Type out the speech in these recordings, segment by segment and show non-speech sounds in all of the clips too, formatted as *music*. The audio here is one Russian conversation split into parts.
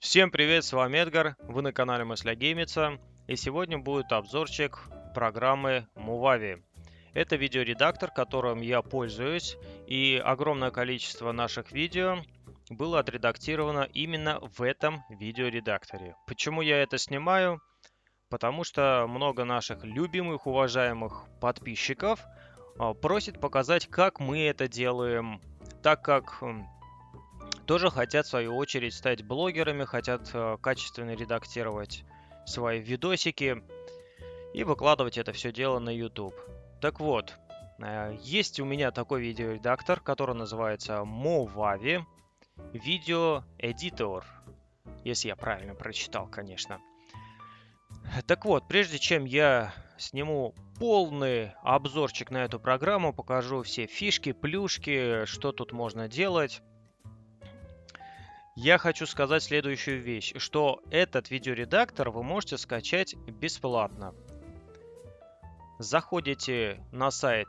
Всем привет, с вами Эдгар, вы на канале Мысля Геймица, и сегодня будет обзорчик программы Movavi. Это видеоредактор, которым я пользуюсь, и огромное количество наших видео было отредактировано именно в этом видеоредакторе. Почему я это снимаю? Потому что много наших любимых, уважаемых подписчиков а, просит показать, как мы это делаем, так как тоже хотят, в свою очередь, стать блогерами, хотят э, качественно редактировать свои видосики и выкладывать это все дело на YouTube. Так вот, э, есть у меня такой видеоредактор, который называется Movavi Video Editor. Если я правильно прочитал, конечно. Так вот, прежде чем я сниму полный обзорчик на эту программу, покажу все фишки, плюшки, что тут можно делать, я хочу сказать следующую вещь, что этот видеоредактор вы можете скачать бесплатно. Заходите на сайт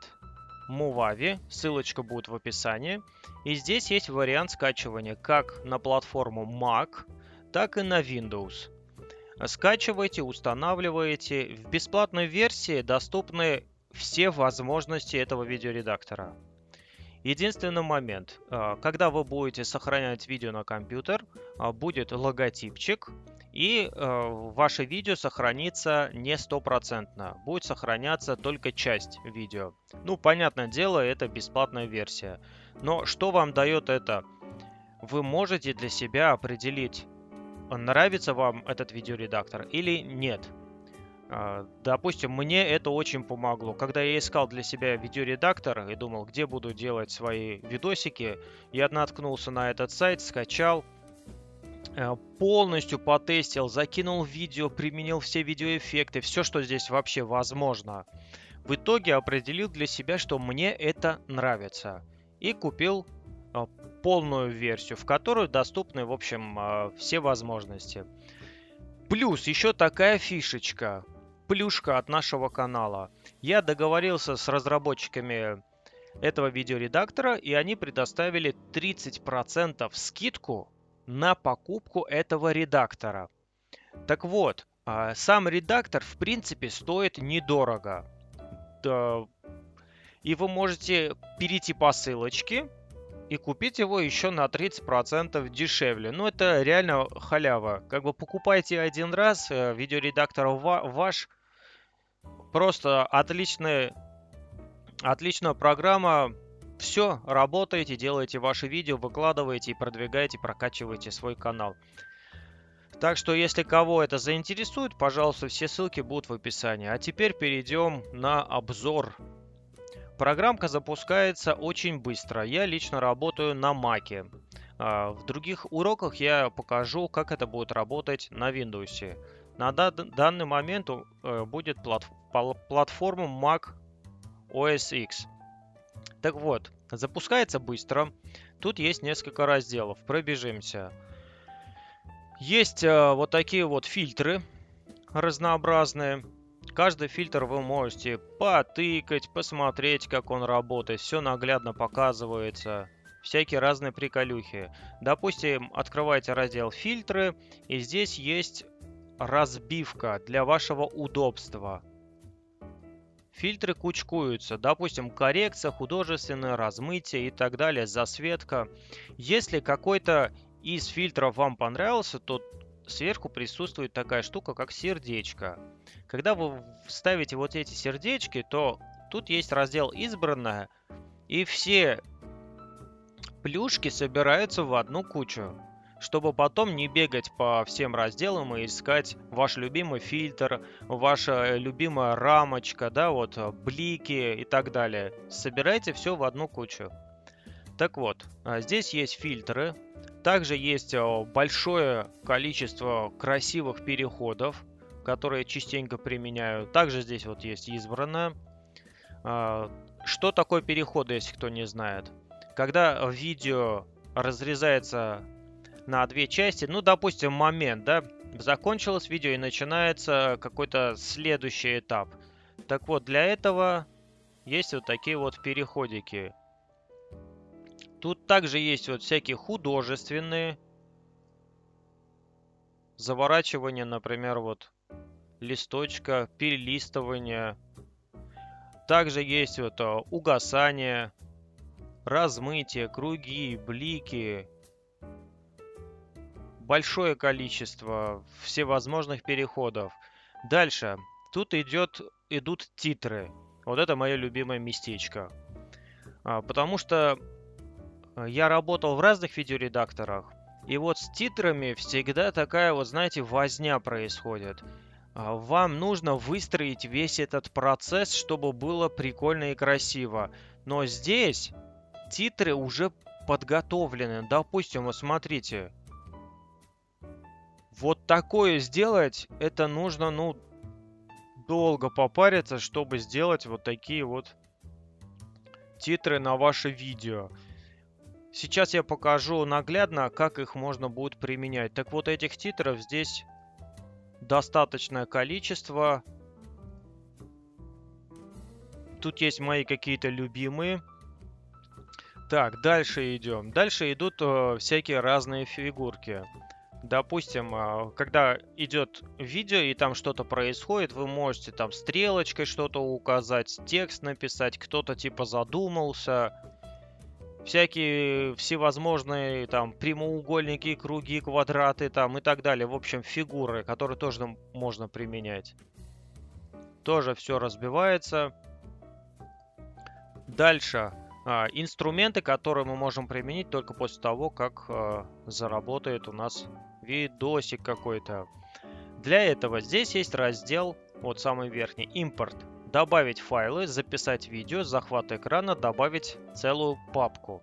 Movavi, ссылочка будет в описании. И здесь есть вариант скачивания как на платформу Mac, так и на Windows. Скачивайте, устанавливаете. В бесплатной версии доступны все возможности этого видеоредактора. Единственный момент, а, когда вы будете сохранять видео на компьютер, а, будет логотипчик, и а, ваше видео сохранится не стопроцентно, будет сохраняться только часть видео. Ну, понятное дело, это бесплатная версия. Но что вам дает это? Вы можете для себя определить, нравится вам этот видеоредактор или нет. А, допустим, мне это очень помогло. Когда я искал для себя видеоредактор и думал, где буду делать свои видосики, я наткнулся на этот сайт, скачал, э, полностью потестил, закинул видео, применил все видеоэффекты, все, что здесь вообще возможно. В итоге определил для себя, что мне это нравится. И купил а, полную версию, в которой доступны, в общем, а, все возможности. Плюс еще такая фишечка плюшка от нашего канала. Я договорился с разработчиками этого видеоредактора, и они предоставили 30% скидку на покупку этого редактора. Так вот, а, сам редактор в принципе стоит недорого. И вы можете перейти по ссылочке и купить его еще на 30% дешевле. Ну это реально халява. Как бы покупайте один раз, э, видеоредактор ваш – Просто отличная, отличная программа. Все, работаете, делаете ваши видео, выкладываете и продвигаете, прокачиваете свой канал. Так что, если кого это заинтересует, пожалуйста, все ссылки будут в описании. А теперь перейдем на обзор. Программка запускается очень быстро. Я лично работаю на маке. А, в других уроках я покажу, как это будет работать на Windows. На данный момент э, будет платформу Mac OS X. Так вот, запускается быстро. Тут есть несколько разделов. Пробежимся. Есть э, вот такие вот фильтры разнообразные. Каждый фильтр вы можете потыкать, посмотреть, как он работает. Все наглядно показывается. Всякие разные приколюхи. Допустим, открываете раздел «Фильтры», и здесь есть разбивка для вашего удобства. Фильтры кучкуются, допустим, коррекция, художественное размытие и так далее, засветка. Если какой-то из фильтров вам понравился, то сверху присутствует такая штука, как сердечко. Когда вы вставите вот эти сердечки, то тут есть раздел «Избранное», и все плюшки собираются в одну кучу чтобы потом не бегать по всем разделам и искать ваш любимый фильтр, ваша э, любимая рамочка, да, вот э, блики и так далее. Собирайте все в одну кучу. Так вот, э, здесь есть фильтры, также есть большое количество красивых переходов, которые частенько применяю. Также здесь вот есть избранное. Что такое переходы, если кто не знает? Когда видео разрезается на две части. Ну, допустим, момент, да, закончилось видео и начинается какой-то следующий этап. Так вот, для этого есть вот такие вот переходики. Тут также есть вот всякие художественные заворачивания, например, вот листочка, перелистывание. Также есть вот а, угасание, размытие, круги, блики, большое количество всевозможных переходов. Дальше. Тут идет, идут титры. Вот это мое любимое местечко. А, потому что э, я работал в разных видеоредакторах, и вот с титрами всегда такая вот, знаете, возня происходит. А, вам нужно выстроить весь этот процесс, чтобы было прикольно и красиво. Но здесь титры уже подготовлены. Допустим, вот смотрите, вот такое сделать, это нужно, ну, долго попариться, чтобы сделать вот такие вот титры на ваше видео. Сейчас я покажу наглядно, как их можно будет применять. Так вот, этих титров здесь достаточное количество. Тут есть мои какие-то любимые. Так, дальше идем. Дальше идут э, всякие разные фигурки. Допустим, а, когда идет видео и там что-то происходит, вы можете там стрелочкой что-то указать, текст написать, кто-то типа задумался, всякие всевозможные там прямоугольники, круги, квадраты там и так далее. В общем, фигуры, которые тоже можно применять. Тоже все разбивается. Дальше. А, инструменты, которые мы можем применить только после того, как а, заработает у нас видосик какой-то. Для этого здесь есть раздел, вот самый верхний, импорт. Добавить файлы, записать видео, захват экрана, добавить целую папку.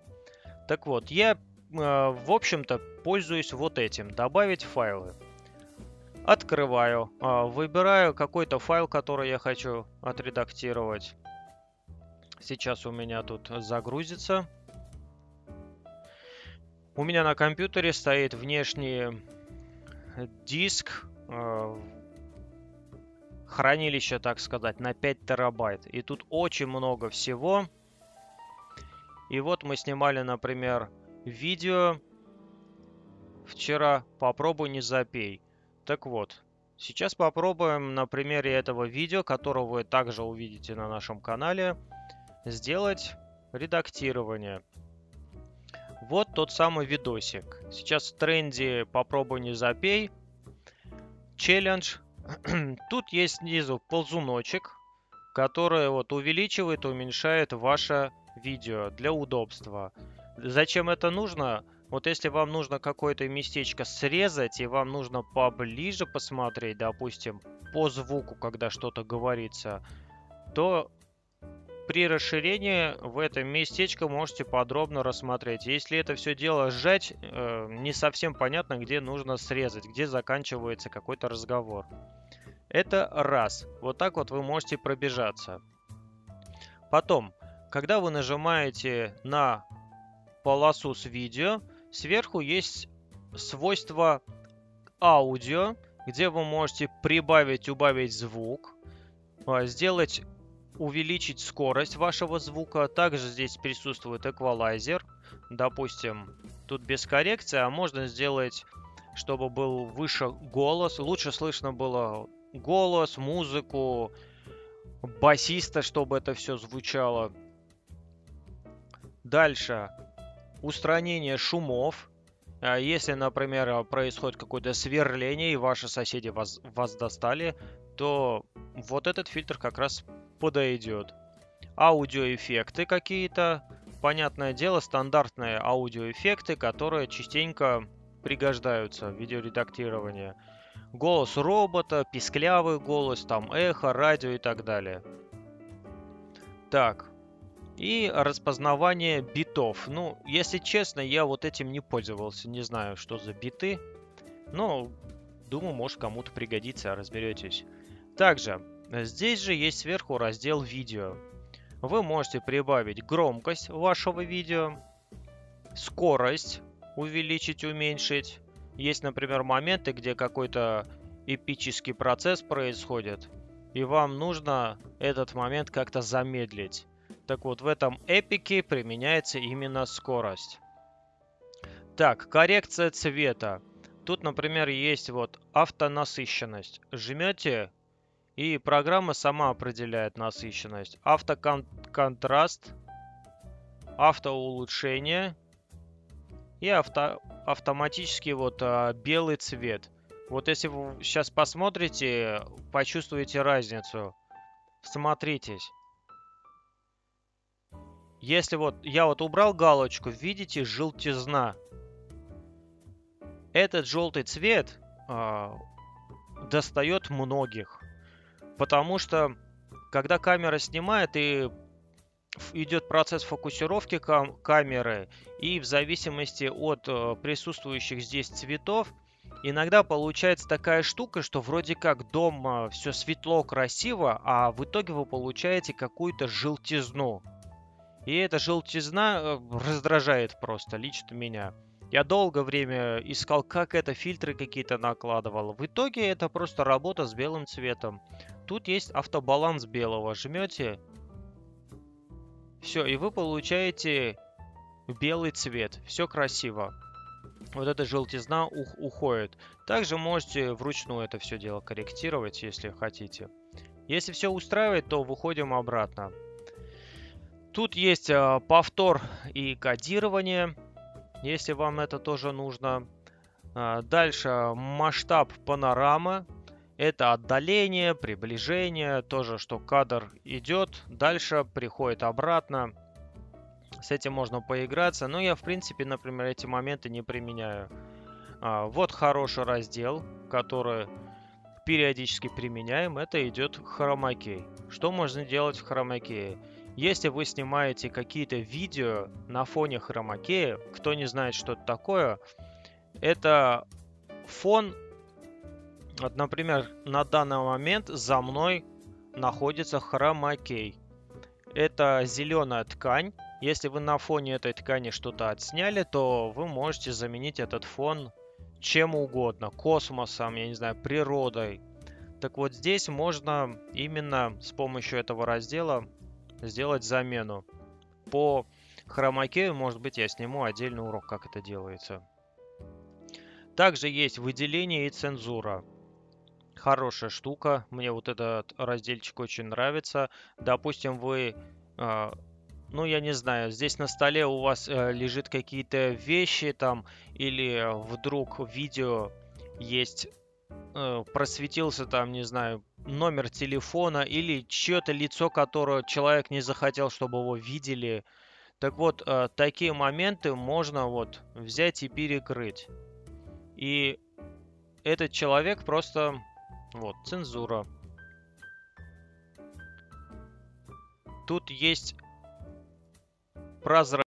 Так вот, я, э, в общем-то, пользуюсь вот этим, добавить файлы. Открываю, э, выбираю какой-то файл, который я хочу отредактировать. Сейчас у меня тут загрузится. У меня на компьютере стоит внешний э, диск, э, хранилище, так сказать, на 5 терабайт. И тут очень много всего. И вот мы снимали, например, видео вчера «Попробуй не запей». Так вот, сейчас попробуем на примере этого видео, которого вы также увидите на нашем канале, сделать редактирование. Вот тот самый видосик. Сейчас в тренде «Попробуй не запей». Челлендж. *clears throat* Тут есть снизу ползуночек, который вот увеличивает и уменьшает ваше видео для удобства. Зачем это нужно? Вот если вам нужно какое-то местечко срезать, и вам нужно поближе посмотреть, допустим, по звуку, когда что-то говорится, то при расширении в этом местечко можете подробно рассмотреть. Если это все дело сжать, э, не совсем понятно, где нужно срезать, где заканчивается какой-то разговор. Это раз. Вот так вот вы можете пробежаться. Потом, когда вы нажимаете на полосу с видео, сверху есть свойство аудио, где вы можете прибавить, убавить звук, а, сделать увеличить скорость вашего звука. Также здесь присутствует эквалайзер. Допустим, тут без коррекции, а можно сделать, чтобы был выше голос. Лучше слышно было голос, музыку, басиста, чтобы это все звучало. Дальше. Устранение шумов. А если, например, происходит какое-то сверление и ваши соседи вас, вас достали, то вот этот фильтр как раз подойдет. Аудиоэффекты какие-то. Понятное дело, стандартные аудиоэффекты, которые частенько пригождаются в видеоредактировании. Голос робота, писклявый голос, там эхо, радио и так далее. Так. И распознавание битов. Ну, если честно, я вот этим не пользовался. Не знаю, что за биты. Но, думаю, может кому-то пригодится, разберетесь. Также здесь же есть сверху раздел «Видео». Вы можете прибавить громкость вашего видео, скорость увеличить, уменьшить. Есть, например, моменты, где какой-то эпический процесс происходит, и вам нужно этот момент как-то замедлить. Так вот, в этом эпике применяется именно скорость. Так, коррекция цвета. Тут, например, есть вот автонасыщенность. Жмете и программа сама определяет насыщенность. Автоконтраст, автоулучшение и авто, автоматический вот а, белый цвет. Вот если вы сейчас посмотрите, почувствуете разницу. Смотритесь. Если вот я вот убрал галочку, видите желтизна. Этот желтый цвет э, достает многих. Потому что, когда камера снимает, и идет процесс фокусировки кам камеры, и в зависимости от э, присутствующих здесь цветов, иногда получается такая штука, что вроде как дома все светло, красиво, а в итоге вы получаете какую-то желтизну. И эта желтизна э, раздражает просто, лично меня. Я долгое время искал, как это фильтры какие-то накладывал. В итоге это просто работа с белым цветом. Тут есть автобаланс белого. Жмете. Все, и вы получаете белый цвет. Все красиво. Вот эта желтизна ух уходит. Также можете вручную это все дело корректировать, если хотите. Если все устраивает, то выходим обратно. Тут есть э, повтор и кодирование, если вам это тоже нужно. Э, дальше а, масштаб панорама. Это отдаление, приближение, тоже, что кадр идет, дальше приходит обратно. С этим можно поиграться, но я, в принципе, например, эти моменты не применяю. А, вот хороший раздел, который периодически применяем, это идет хромакей. Что можно делать в хромакее? Если вы снимаете какие-то видео на фоне хромакея, кто не знает, что это такое, это фон вот, например, на данный момент за мной находится хромакей. Это зеленая ткань. Если вы на фоне этой ткани что-то отсняли, то вы можете заменить этот фон чем угодно. Космосом, я не знаю, природой. Так вот здесь можно именно с помощью этого раздела сделать замену. По хромакею, может быть, я сниму отдельный урок, как это делается. Также есть выделение и цензура хорошая штука. Мне вот этот разделчик очень нравится. Допустим, вы... Э, ну, я не знаю, здесь на столе у вас э, лежит какие-то вещи там, или вдруг видео есть э, просветился там, не знаю, номер телефона или чье-то лицо, которое человек не захотел, чтобы его видели. Так вот, э, такие моменты можно вот взять и перекрыть. И этот человек просто вот, цензура. Тут есть прозрачность.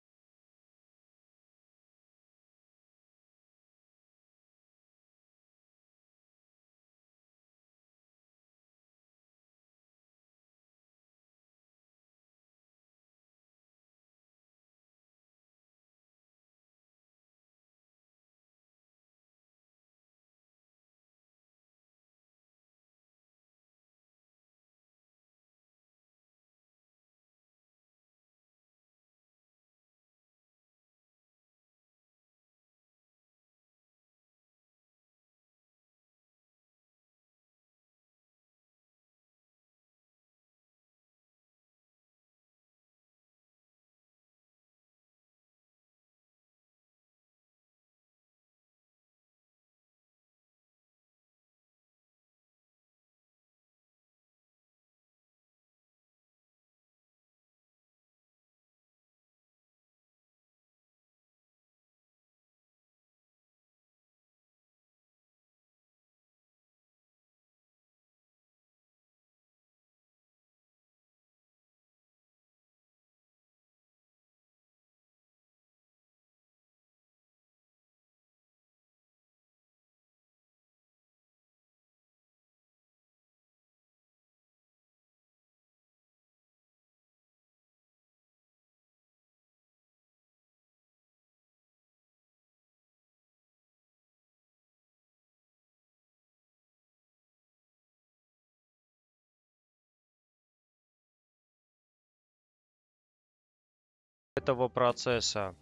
этого процесса.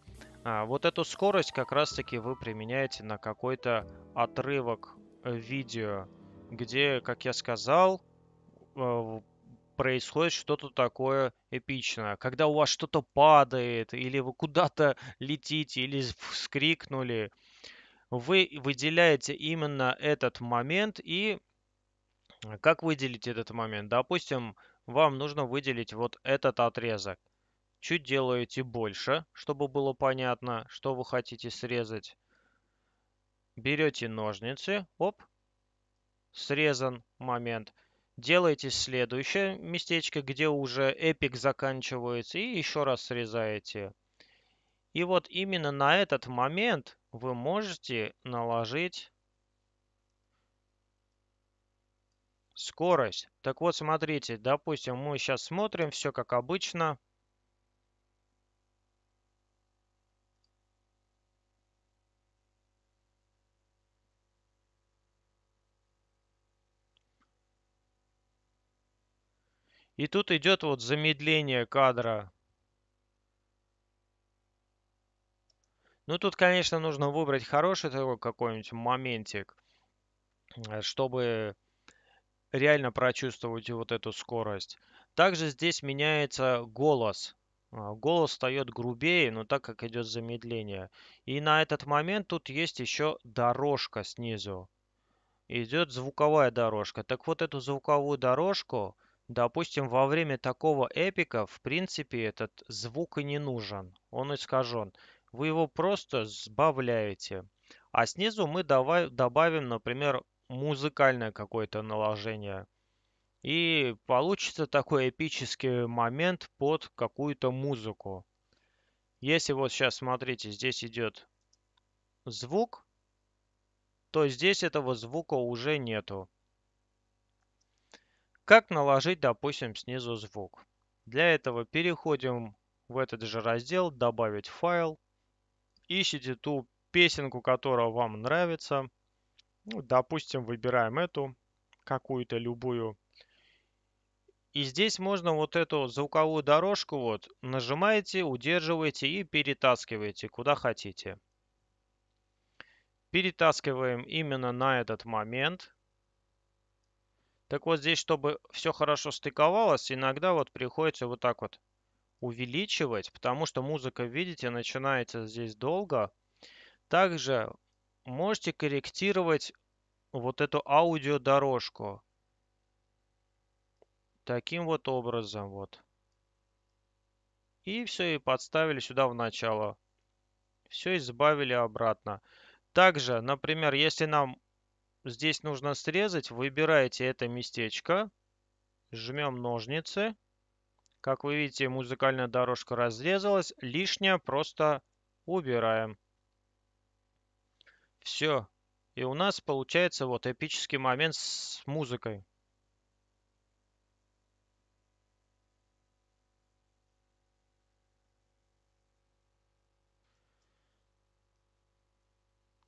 А, вот эту скорость как раз-таки вы применяете на какой-то отрывок э, видео, где, как я сказал, э, происходит что-то такое эпичное. Когда у вас что-то падает, или вы куда-то летите, или вскрикнули, вы выделяете именно этот момент и э, как выделить этот момент? Допустим, вам нужно выделить вот этот отрезок чуть делаете больше, чтобы было понятно, что вы хотите срезать. Берете ножницы, оп, срезан момент. Делаете следующее местечко, где уже эпик заканчивается, и еще раз срезаете. И вот именно на этот момент вы можете наложить скорость. Так вот, смотрите, допустим, мы сейчас смотрим все как обычно. И тут идет вот замедление кадра. Ну, тут, конечно, нужно выбрать хороший такой какой-нибудь моментик, э, чтобы реально прочувствовать вот эту скорость. Также здесь меняется голос. А, голос встает грубее, но так как идет замедление. И на этот момент тут есть еще дорожка снизу. Идет звуковая дорожка. Так вот эту звуковую дорожку Допустим, во время такого эпика, в принципе, этот звук и не нужен. Он искажен. Вы его просто сбавляете. А снизу мы давай, добавим, например, музыкальное какое-то наложение. И получится такой эпический момент под какую-то музыку. Если вот сейчас, смотрите, здесь идет звук, то здесь этого звука уже нету. Как наложить, допустим, снизу звук? Для этого переходим в этот же раздел «Добавить файл». Ищите ту песенку, которая вам нравится. Ну, допустим, выбираем эту, какую-то любую. И здесь можно вот эту звуковую дорожку вот нажимаете, удерживаете и перетаскиваете куда хотите. Перетаскиваем именно на этот момент. Так вот здесь, чтобы все хорошо стыковалось, иногда вот приходится вот так вот увеличивать, потому что музыка, видите, начинается здесь долго. Также можете корректировать вот эту аудиодорожку. Таким вот образом вот. И все, и подставили сюда в начало. Все избавили обратно. Также, например, если нам здесь нужно срезать. Выбираете это местечко. Жмем ножницы. Как вы видите, музыкальная дорожка разрезалась. Лишнее просто убираем. Все. И у нас получается вот эпический момент с музыкой.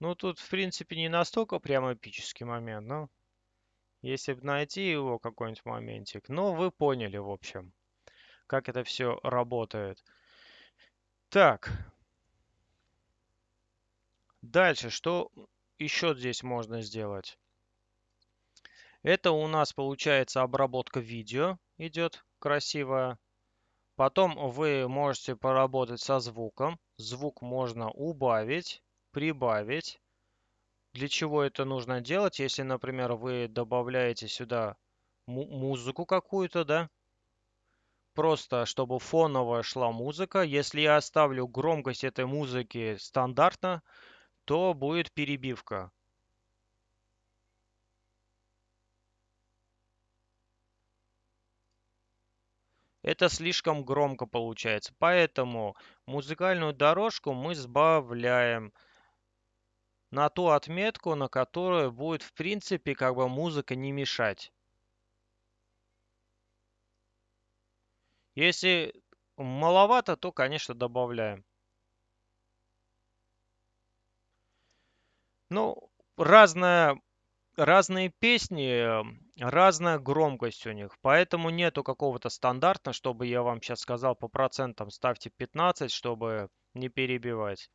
Ну, тут, в принципе, не настолько прям эпический момент, но... Если бы найти его какой-нибудь моментик. Но ну, вы поняли, в общем, как это все работает. Так. Дальше, что еще здесь можно сделать? Это у нас получается обработка видео идет красивая. Потом вы можете поработать со звуком. Звук можно убавить прибавить. Для чего это нужно делать? Если, например, вы добавляете сюда музыку какую-то, да? Просто, чтобы фоновая шла музыка. Если я оставлю громкость этой музыки стандартно, то будет перебивка. Это слишком громко получается, поэтому музыкальную дорожку мы сбавляем на ту отметку, на которую будет, в принципе, как бы музыка не мешать. Если маловато, то, конечно, добавляем. Ну, разная, разные песни, разная громкость у них. Поэтому нету какого-то стандарта, чтобы я вам сейчас сказал по процентам ставьте 15, чтобы не перебивать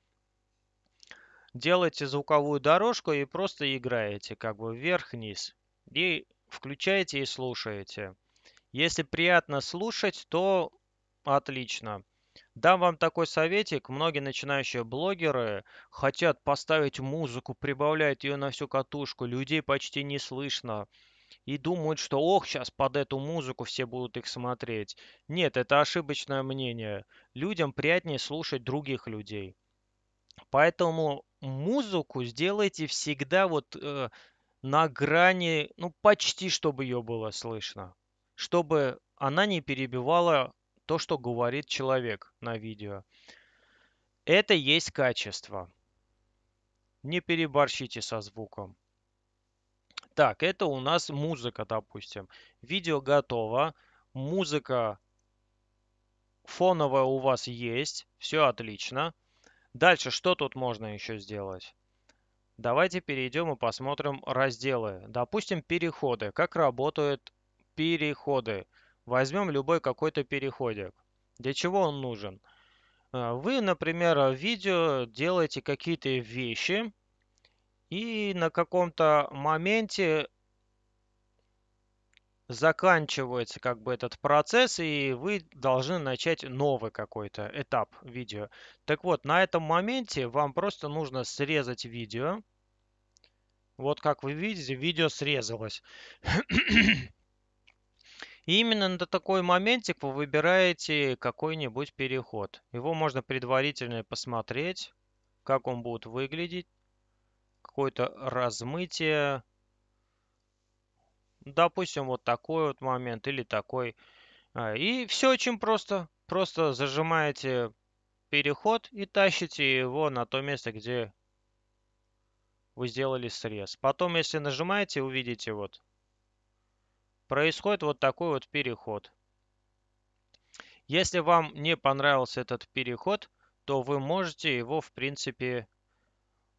делаете звуковую дорожку и просто играете как бы вверх-вниз. И включаете и слушаете. Если приятно слушать, то отлично. Дам вам такой советик. Многие начинающие блогеры хотят поставить музыку, прибавлять ее на всю катушку. Людей почти не слышно. И думают, что ох, сейчас под эту музыку все будут их смотреть. Нет, это ошибочное мнение. Людям приятнее слушать других людей. Поэтому музыку сделайте всегда вот э, на грани, ну почти, чтобы ее было слышно, чтобы она не перебивала то, что говорит человек на видео. Это есть качество. Не переборщите со звуком. Так, это у нас музыка, допустим. Видео готово. Музыка фоновая у вас есть. Все отлично. Дальше что тут можно еще сделать? Давайте перейдем и посмотрим разделы. Допустим, переходы. Как работают переходы? Возьмем любой какой-то переходик. Для чего он нужен? Э, вы, например, в видео делаете какие-то вещи, и на каком-то моменте заканчивается как бы этот процесс, и вы должны начать новый какой-то этап видео. Так вот, на этом моменте вам просто нужно срезать видео. Вот как вы видите, видео срезалось. *clears throat* И именно на такой моментик вы выбираете какой-нибудь переход. Его можно предварительно посмотреть, как он будет выглядеть. Какое-то размытие, ну, допустим, вот такой вот момент или такой. А, и все очень просто. Просто зажимаете переход и тащите его на то место, где вы сделали срез. Потом, если нажимаете, увидите вот, происходит вот такой вот переход. Если вам не понравился этот переход, то вы можете его, в принципе,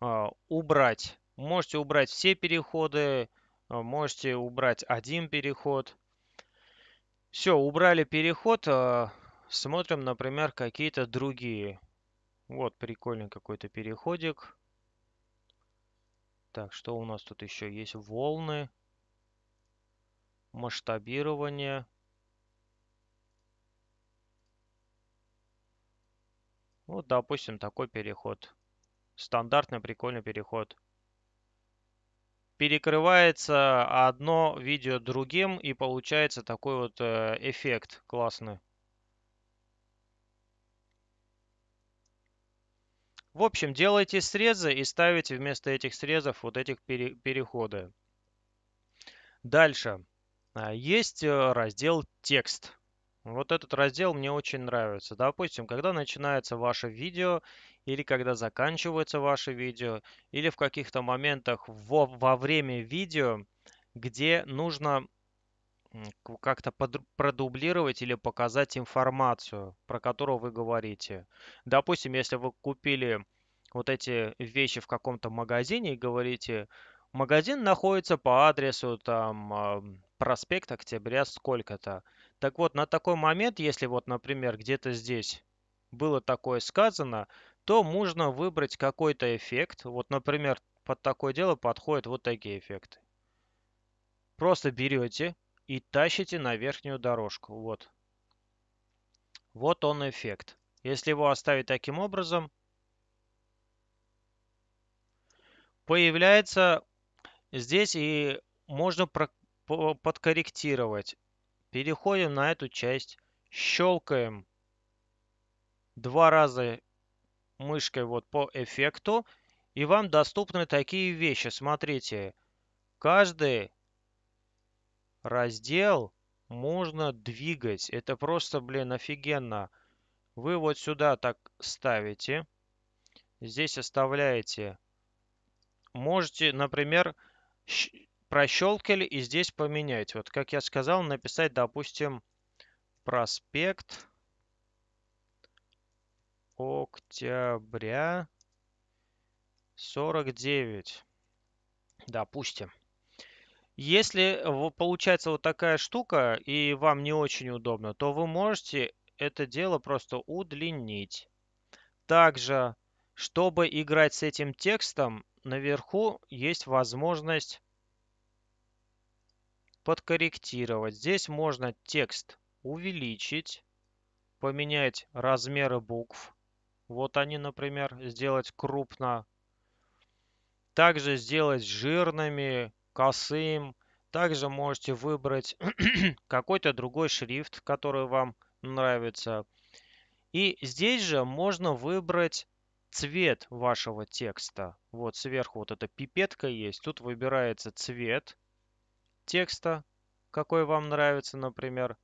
а, убрать. Можете убрать все переходы, Э, можете убрать один переход. Все, убрали переход. Э, смотрим, например, какие-то другие. Вот прикольный какой-то переходик. Так, что у нас тут еще есть? Волны. Масштабирование. Вот, допустим, такой переход. Стандартный прикольный переход перекрывается одно видео другим и получается такой вот э, эффект классный. В общем, делайте срезы и ставите вместо этих срезов вот этих пере переходы. Дальше. А, есть э, раздел «Текст». Вот этот раздел мне очень нравится. Допустим, когда начинается ваше видео, или когда заканчивается ваше видео, или в каких-то моментах во, во время видео, где нужно как-то продублировать или показать информацию, про которую вы говорите. Допустим, если вы купили вот эти вещи в каком-то магазине и говорите, магазин находится по адресу там проспект Октября сколько-то. Так вот, на такой момент, если вот, например, где-то здесь было такое сказано, то можно выбрать какой-то эффект. Вот, например, под такое дело подходят вот такие эффекты. Просто берете и тащите на верхнюю дорожку. Вот. Вот он эффект. Если его оставить таким образом, появляется здесь и можно подкорректировать переходим на эту часть, щелкаем два раза мышкой вот по эффекту, и вам доступны такие вещи. Смотрите, каждый раздел можно двигать. Это просто, блин, офигенно. Вы вот сюда так ставите. Здесь оставляете. Можете, например, прощелкали и здесь поменять. Вот как я сказал, написать, допустим, проспект октября 49. Допустим. Если получается вот такая штука и вам не очень удобно, то вы можете это дело просто удлинить. Также, чтобы играть с этим текстом, наверху есть возможность подкорректировать. Здесь можно текст увеличить, поменять размеры букв. Вот они, например, сделать крупно. Также сделать жирными, косым. Также можете выбрать *clears throat* какой-то другой шрифт, который вам нравится. И здесь же можно выбрать цвет вашего текста. Вот сверху вот эта пипетка есть. Тут выбирается цвет текста, какой вам нравится, например.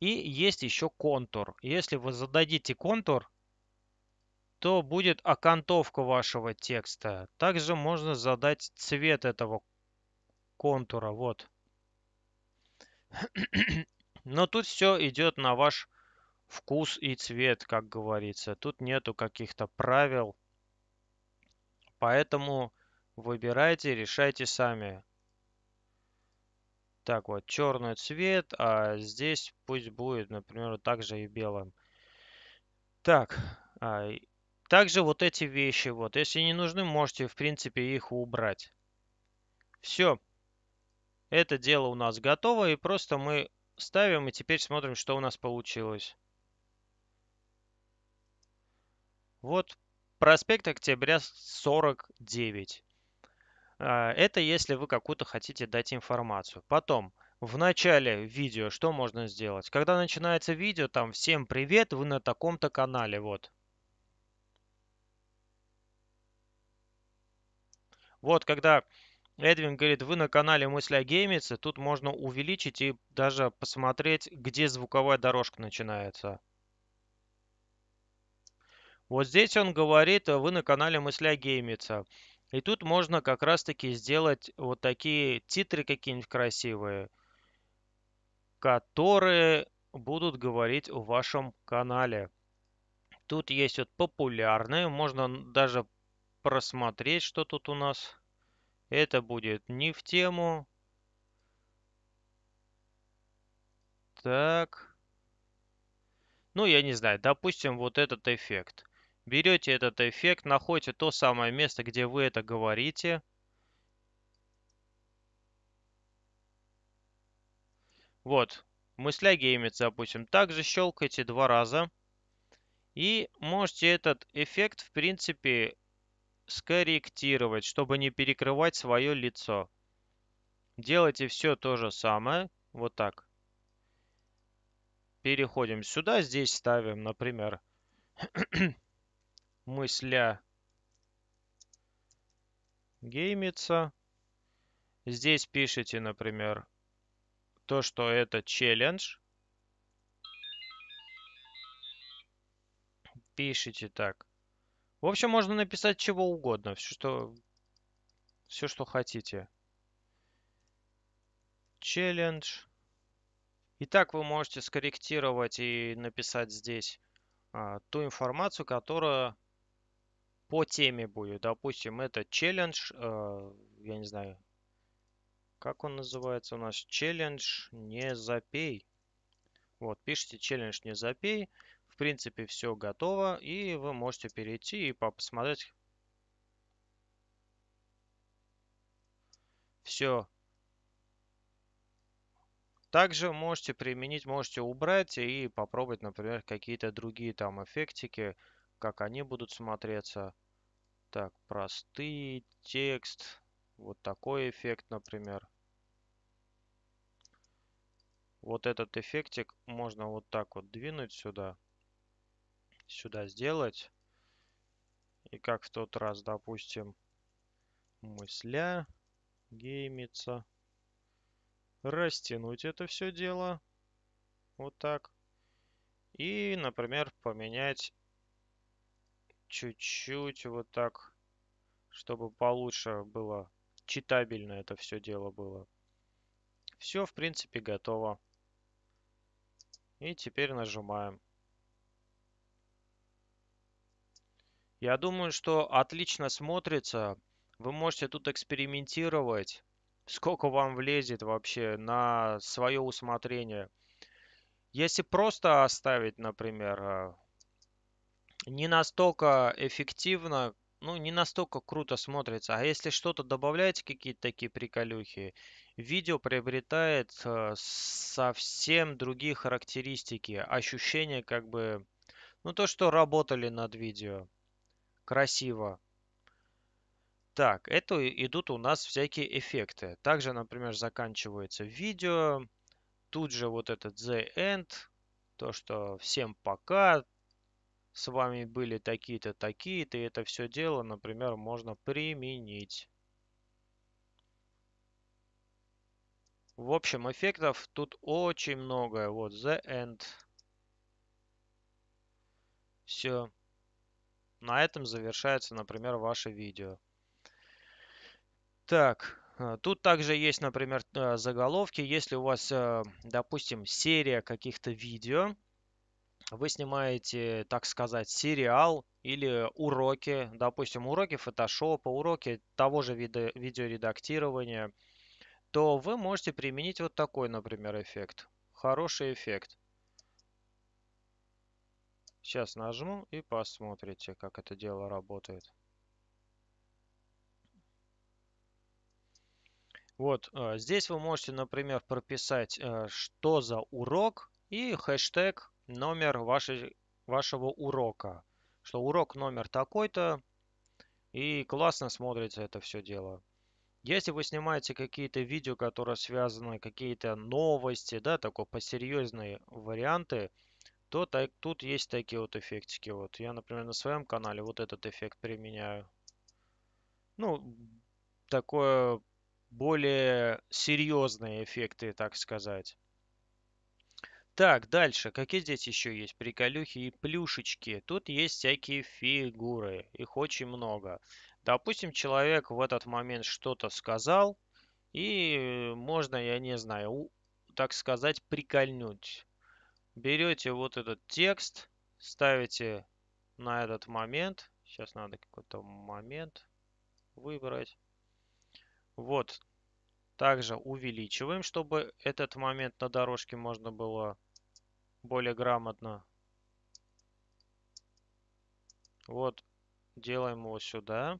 И есть еще контур. Если вы зададите контур, то будет окантовка вашего текста. Также можно задать цвет этого контура. Вот. *clears throat* Но тут все идет на ваш вкус и цвет, как говорится. Тут нету каких-то правил. Поэтому выбирайте, решайте сами. Так вот, черный цвет, а здесь пусть будет, например, также и белым. Так, а, также вот эти вещи, вот, если не нужны, можете, в принципе, их убрать. Все. Это дело у нас готово, и просто мы ставим, и теперь смотрим, что у нас получилось. Вот проспект Октября 49. А, это если вы какую-то хотите дать информацию. Потом, в начале видео что можно сделать? Когда начинается видео, там «Всем привет, вы на таком-то канале». Вот. Вот, когда Эдвин говорит, вы на канале Мысли о геймице, тут можно увеличить и даже посмотреть, где звуковая дорожка начинается. Вот здесь он говорит, вы на канале Мысля Геймица. И тут можно как раз-таки сделать вот такие титры какие-нибудь красивые, которые будут говорить в вашем канале. Тут есть вот популярные, можно даже просмотреть, что тут у нас. Это будет не в тему. Так. Ну, я не знаю, допустим, вот этот эффект берете этот эффект, находите то самое место, где вы это говорите. Вот, мысля геймит, запустим. Также щелкайте два раза. И можете этот эффект, в принципе, скорректировать, чтобы не перекрывать свое лицо. Делайте все то же самое. Вот так. Переходим сюда. Здесь ставим, например, *clears throat* мысля геймится. Здесь пишите, например, то, что это челлендж. Пишите так. В общем, можно написать чего угодно, все что, все, что хотите. Челлендж. И так вы можете скорректировать и написать здесь а, ту информацию, которая по теме будет. Допустим, это челлендж, э, я не знаю, как он называется у нас? Челлендж не запей. Вот, пишите челлендж не запей. В принципе, все готово. И вы можете перейти и посмотреть. Все. Также можете применить, можете убрать и попробовать, например, какие-то другие там эффектики, как они будут смотреться. Так, простые, текст. Вот такой эффект, например. Вот этот эффектик можно вот так вот двинуть сюда. Сюда сделать. И как в тот раз, допустим, мысля геймится. Растянуть это все дело. Вот так. И, например, поменять чуть-чуть вот так, чтобы получше было читабельно это все дело было. Все, в принципе, готово. И теперь нажимаем. Я думаю, что отлично смотрится. Вы можете тут экспериментировать, сколько вам влезет вообще на свое усмотрение. Если просто оставить, например, а, не настолько эффективно, ну, не настолько круто смотрится. А если что-то добавляете, какие-то такие приколюхи, видео приобретает э, совсем другие характеристики. Ощущение как бы, ну, то, что работали над видео. Красиво. Так, это идут у нас всякие эффекты. Также, например, заканчивается видео. Тут же вот этот The End. То, что всем пока, с вами были такие-то, такие-то, и это все дело, например, можно применить. В общем, эффектов тут очень много. Вот, the end. Все. На этом завершается, например, ваше видео. Так, э, Тут также есть, например, э, заголовки. Если у вас, э, допустим, серия каких-то видео, вы снимаете, так сказать, сериал или уроки, допустим, уроки фотошопа, уроки того же вида, видеоредактирования, то вы можете применить вот такой, например, эффект. Хороший эффект. Сейчас нажму и посмотрите, как это дело работает. Вот, э, здесь вы можете, например, прописать, э, что за урок и хэштег номер вашей, вашего урока. Что урок номер такой-то, и классно смотрится это все дело. Если вы снимаете какие-то видео, которые связаны, какие-то новости, да, такой посерьезные варианты, то так, тут есть такие вот эффектики. Вот я, например, на своем канале вот этот эффект применяю. Ну, такое более серьезные эффекты, так сказать. Так, дальше. Какие здесь еще есть приколюхи и плюшечки? Тут есть всякие фигуры. Их очень много. Допустим, человек в этот момент что-то сказал, и можно, я не знаю, так сказать, прикольнуть. Берете вот этот текст, ставите на этот момент. Сейчас надо какой-то момент выбрать. Вот, также увеличиваем, чтобы этот момент на дорожке можно было более грамотно. Вот, делаем его сюда.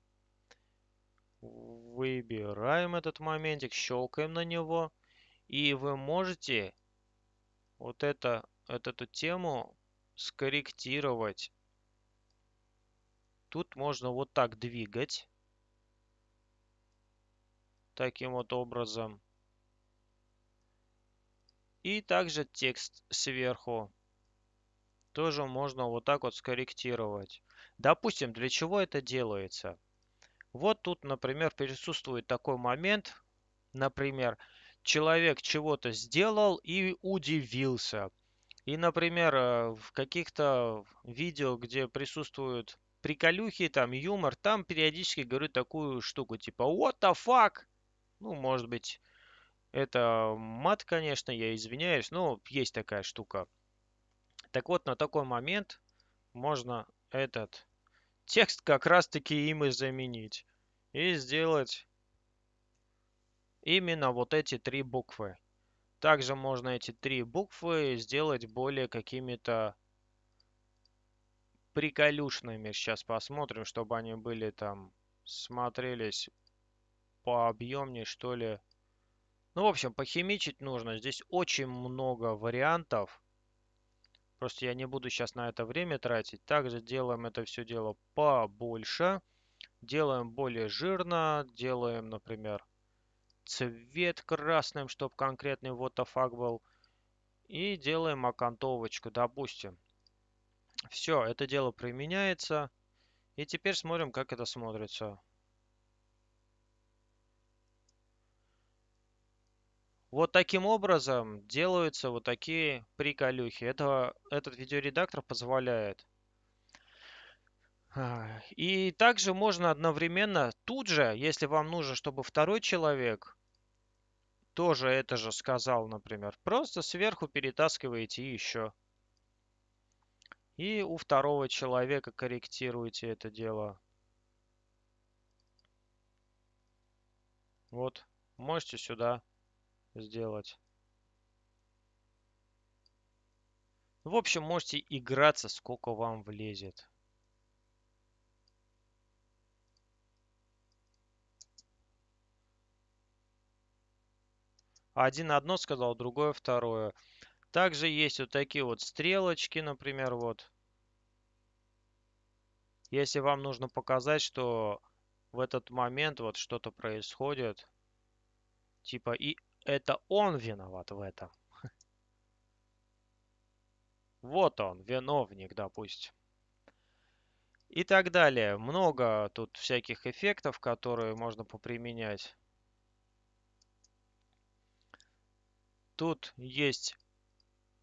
Выбираем этот моментик, щелкаем на него. И вы можете вот, это, вот эту тему скорректировать. Тут можно вот так двигать таким вот образом. И также текст сверху. Тоже можно вот так вот скорректировать. Допустим, для чего это делается? Вот тут, например, присутствует такой момент. Например, человек чего-то сделал и удивился. И, например, э, в каких-то видео, где присутствуют приколюхи, там юмор, там периодически говорю такую штуку, типа «What the fuck?» Ну, может быть, это мат, конечно, я извиняюсь, но есть такая штука. Так вот, на такой момент можно этот текст как раз-таки им и заменить. И сделать именно вот эти три буквы. Также можно эти три буквы сделать более какими-то приколюшными. Сейчас посмотрим, чтобы они были там, смотрелись пообъемнее, что ли. Ну, в общем, похимичить нужно. Здесь очень много вариантов. Просто я не буду сейчас на это время тратить. Также делаем это все дело побольше. Делаем более жирно. Делаем, например, цвет красным, чтобы конкретный вот фак был. И делаем окантовочку, допустим. Все, это дело применяется. И теперь смотрим, как это смотрится. Вот таким образом делаются вот такие приколюхи. Это, этот видеоредактор позволяет. А, и также можно одновременно тут же, если вам нужно, чтобы второй человек тоже это же сказал, например, просто сверху перетаскиваете еще. И у второго человека корректируете это дело. Вот, можете сюда сделать. Ну, в общем, можете играться, сколько вам влезет. Один одно сказал, другое второе. Также есть вот такие вот стрелочки, например, вот. Если вам нужно показать, что в этот момент вот что-то происходит, типа и это он виноват в этом. *laughs* Вот он, виновник, допустим. И так далее. Много тут всяких эффектов, которые можно поприменять. Тут есть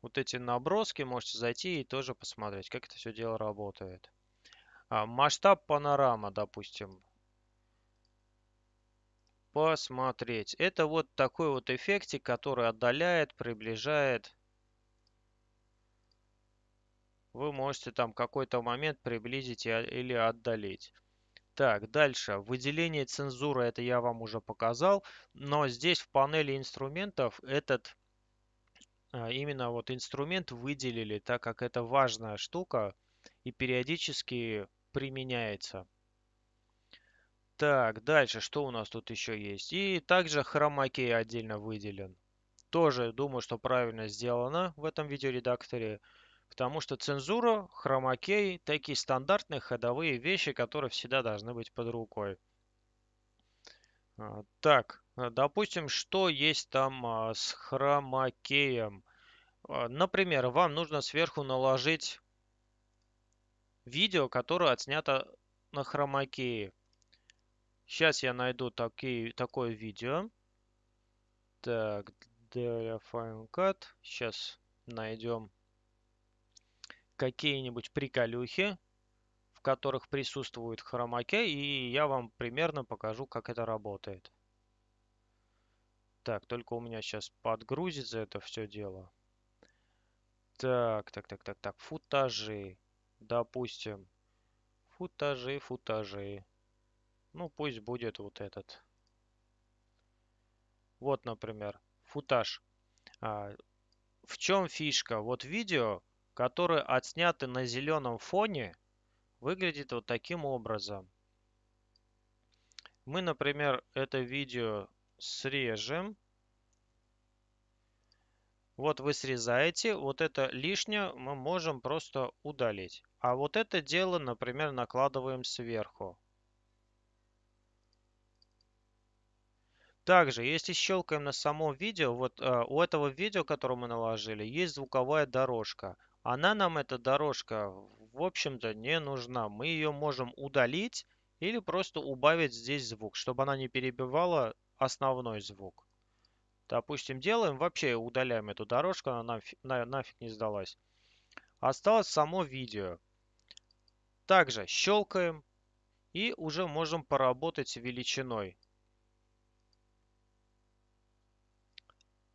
вот эти наброски. Можете зайти и тоже посмотреть, как это все дело работает. А, масштаб панорама, допустим посмотреть. Это вот такой вот эффектик, который отдаляет, приближает. Вы можете там какой-то момент приблизить или отдалить. Так, дальше. Выделение цензуры, это я вам уже показал. Но здесь в панели инструментов этот а, именно вот инструмент выделили, так как это важная штука и периодически применяется. Так, дальше, что у нас тут еще есть? И также хромакей отдельно выделен. Тоже думаю, что правильно сделано в этом видеоредакторе. Потому что цензура, хромакей, такие стандартные ходовые вещи, которые всегда должны быть под рукой. А, так, э, допустим, что есть там а, с хромакеем. А, например, вам нужно сверху наложить видео, которое отснято на хромакее. Сейчас я найду такие, такое видео. Так, для Final Cut. Сейчас найдем какие-нибудь приколюхи, в которых присутствует хромаке, и я вам примерно покажу, как это работает. Так, только у меня сейчас подгрузится это все дело. Так, так, так, так, так, футажи. Допустим, футажи, футажи. Ну, пусть будет вот этот. Вот, например, футаж. А, в чем фишка? Вот видео, которое отснято на зеленом фоне, выглядит вот таким образом. Мы, например, это видео срежем. Вот вы срезаете, вот это лишнее мы можем просто удалить. А вот это дело, например, накладываем сверху. Также, если щелкаем на само видео, вот э, у этого видео, которое мы наложили, есть звуковая дорожка. Она нам, эта дорожка, в общем-то, не нужна. Мы ее можем удалить или просто убавить здесь звук, чтобы она не перебивала основной звук. Допустим, делаем, вообще удаляем эту дорожку, она нафиг, на, нафиг не сдалась. Осталось само видео. Также щелкаем и уже можем поработать величиной.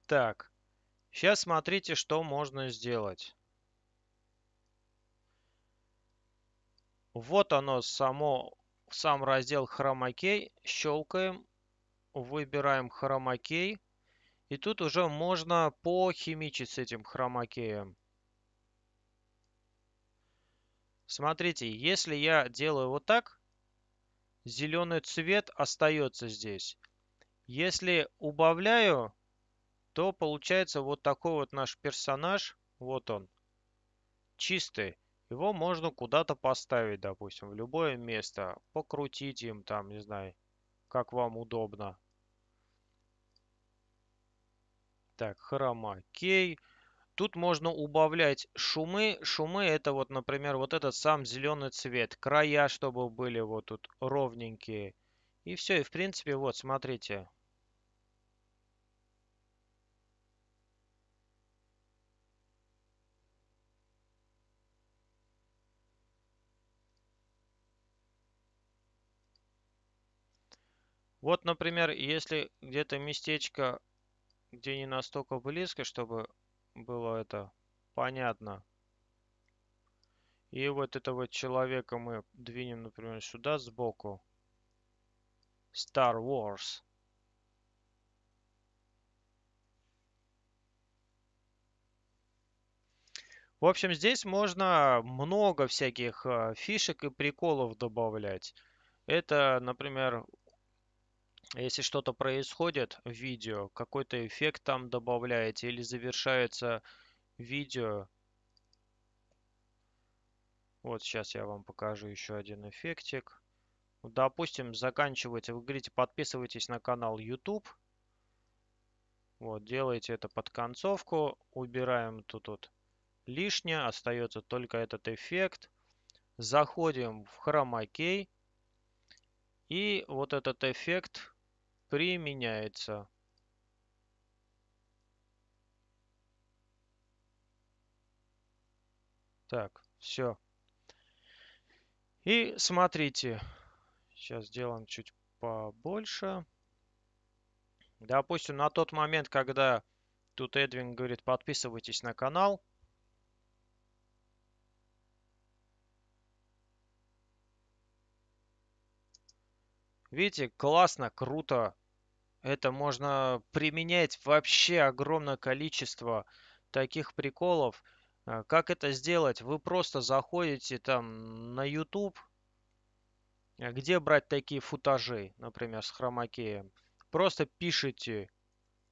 Так, сейчас смотрите, что можно сделать. Вот оно само, сам раздел хромакей. Щелкаем, выбираем хромакей. И тут уже можно похимичить с этим хромакеем. Смотрите, если я делаю вот так, зеленый цвет остается здесь. Если убавляю то получается вот такой вот наш персонаж, вот он, чистый. Его можно куда-то поставить, допустим, в любое место, покрутить им там, не знаю, как вам удобно. Так, хрома кей. Тут можно убавлять шумы. Шумы это вот, например, вот этот сам зеленый цвет. Края, чтобы были вот тут ровненькие. И все, и в принципе, вот, смотрите, Вот, например, если где-то местечко, где не настолько близко, чтобы было это понятно. И вот этого человека мы двинем, например, сюда сбоку. Star Wars. В общем, здесь можно много всяких а, фишек и приколов добавлять. Это, например, если что-то происходит в видео, какой-то эффект там добавляете или завершается видео. Вот сейчас я вам покажу еще один эффектик. Допустим, заканчиваете, вы говорите, подписывайтесь на канал YouTube. Вот, делаете это под концовку. Убираем тут вот лишнее, остается только этот эффект. Заходим в хромакей. И вот этот эффект применяется Так, все. И смотрите. Сейчас сделаем чуть побольше. Допустим, на тот момент, когда тут Эдвин говорит, подписывайтесь на канал. Видите, классно, круто. Это можно применять вообще огромное количество таких приколов. А как это сделать? Вы просто заходите там на YouTube, а где брать такие футажи, например, с хромакеем. Просто пишите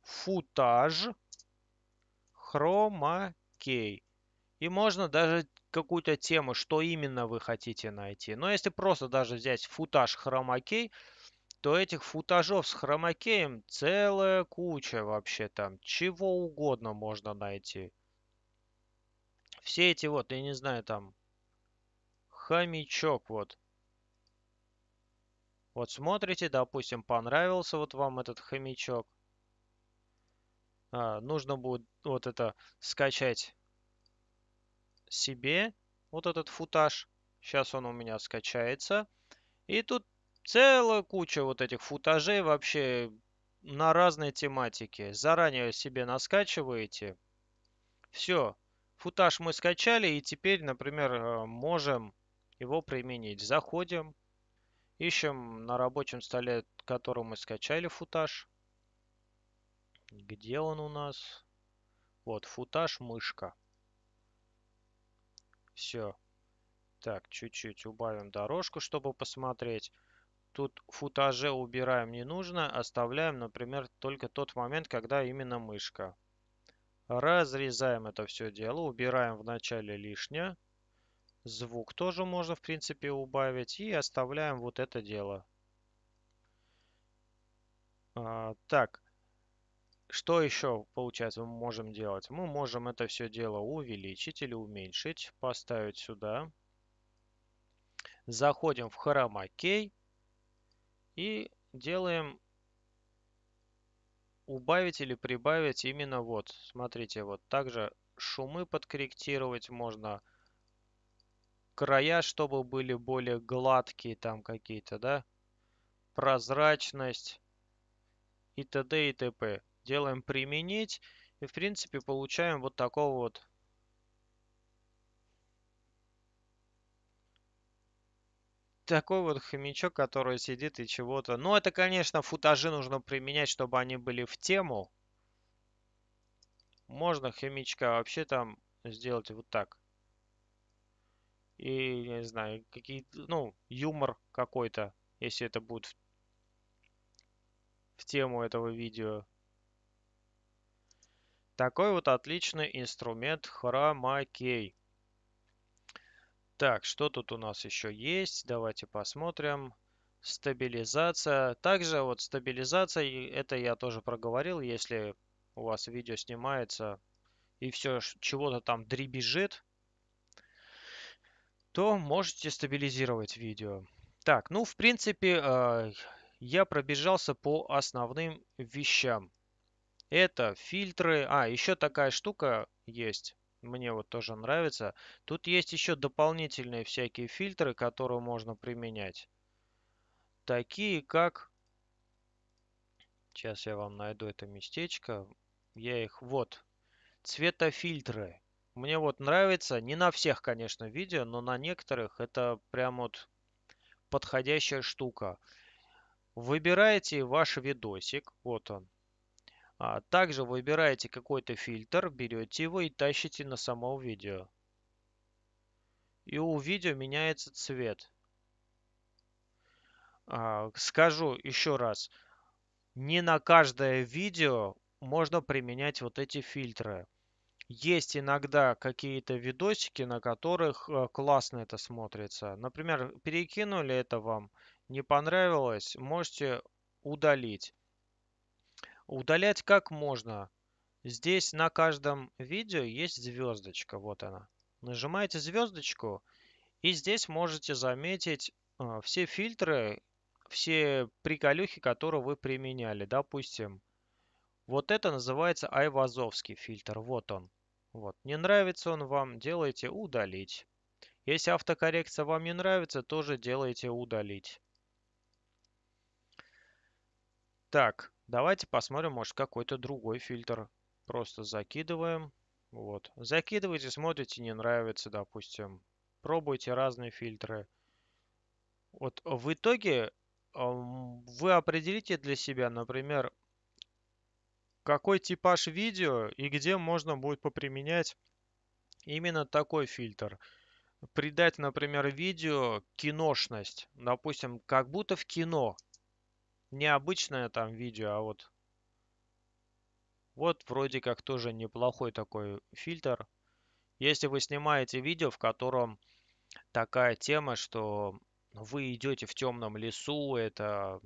футаж хромакей. И можно даже какую-то тему, что именно вы хотите найти. Но если просто даже взять футаж хромакей, то этих футажов с хромакеем целая куча вообще там. Чего угодно можно найти. Все эти вот, я не знаю, там, хомячок вот. Вот смотрите, допустим, понравился вот вам этот хомячок. А, нужно будет вот это скачать себе, вот этот футаж. Сейчас он у меня скачается. И тут Целая куча вот этих футажей вообще на разной тематике Заранее себе наскачиваете. Все. Футаж мы скачали и теперь, например, э, можем его применить. Заходим, ищем на рабочем столе, который мы скачали футаж. Где он у нас? Вот, футаж мышка. Все. Так, чуть-чуть убавим дорожку, чтобы посмотреть тут футаже убираем не нужно, оставляем, например, только тот момент, когда именно мышка. Разрезаем это все дело, убираем в начале лишнее. Звук тоже можно, в принципе, убавить. И оставляем вот это дело. А, так, что еще, получается, мы можем делать? Мы можем это все дело увеличить или уменьшить. Поставить сюда. Заходим в хромакей и делаем убавить или прибавить именно вот. Смотрите, вот также шумы подкорректировать можно. Края, чтобы были более гладкие там какие-то, да? Прозрачность и т.д. и т.п. Делаем применить и в принципе получаем вот такого вот такой вот хомячок, который сидит и чего-то. Ну, это, конечно, футажи нужно применять, чтобы они были в тему. Можно хомячка вообще там сделать вот так. И, не знаю, какие-то, ну, юмор какой-то, если это будет в, в тему этого видео. Такой вот отличный инструмент хромакей. Так, что тут у нас еще есть? Давайте посмотрим. Стабилизация. Также вот стабилизация, это я тоже проговорил, если у вас видео снимается и все чего-то там дребезжит, то можете стабилизировать видео. Так, ну в принципе а, я пробежался по основным вещам. Это фильтры. А, еще такая штука есть. Мне вот тоже нравится. Тут есть еще дополнительные всякие фильтры, которые можно применять. Такие как... Сейчас я вам найду это местечко. Я их... Вот. Цветофильтры. Мне вот нравится. Не на всех, конечно, видео, но на некоторых это прям вот подходящая штука. Выбираете ваш видосик. Вот он. А также выбираете какой-то фильтр, берете его и тащите на само видео. И у видео меняется цвет. А, скажу еще раз, не на каждое видео можно применять вот эти фильтры. Есть иногда какие-то видосики, на которых э, классно это смотрится. Например, перекинули это вам, не понравилось, можете удалить. Удалять как можно? Здесь на каждом видео есть звездочка. Вот она. Нажимаете звездочку и здесь можете заметить э, все фильтры, все приколюхи, которые вы применяли. Допустим, вот это называется айвазовский фильтр. Вот он. Вот. Не нравится он вам, Делайте удалить. Если автокоррекция вам не нравится, тоже делайте удалить. Так, Давайте посмотрим, может, какой-то другой фильтр. Просто закидываем. Вот. Закидывайте, смотрите, не нравится, допустим. Пробуйте разные фильтры. Вот в итоге вы определите для себя, например, какой типаж видео и где можно будет поприменять именно такой фильтр. Придать, например, видео киношность. Допустим, как будто в кино – необычное там видео, а вот... Вот вроде как тоже неплохой такой фильтр. Если вы снимаете видео, в котором такая тема, что вы идете в темном лесу, это,